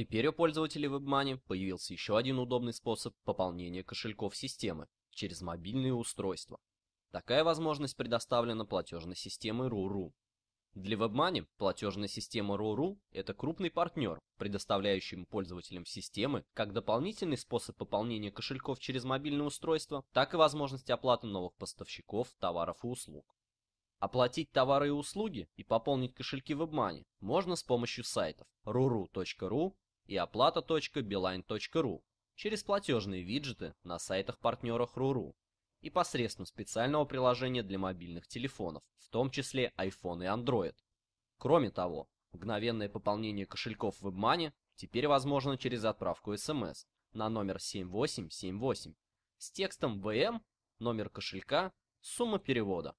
Теперь у пользователей WebMoney появился еще один удобный способ пополнения кошельков системы через мобильные устройства. Такая возможность предоставлена платежной системой RU.RU. Для WebMoney платежная система RU.RU – это крупный партнер, предоставляющий пользователям системы как дополнительный способ пополнения кошельков через мобильные устройства, так и возможность оплаты новых поставщиков товаров и услуг. Оплатить товары и услуги и пополнить кошельки WebMoney можно с помощью сайтов ruru.ru и оплата.beeline.ru через платежные виджеты на сайтах-партнерах Руру и посредством специального приложения для мобильных телефонов, в том числе iPhone и Android. Кроме того, мгновенное пополнение кошельков в WebMoney теперь возможно через отправку SMS эм на номер 7878 с текстом «ВМ», номер кошелька, сумма перевода.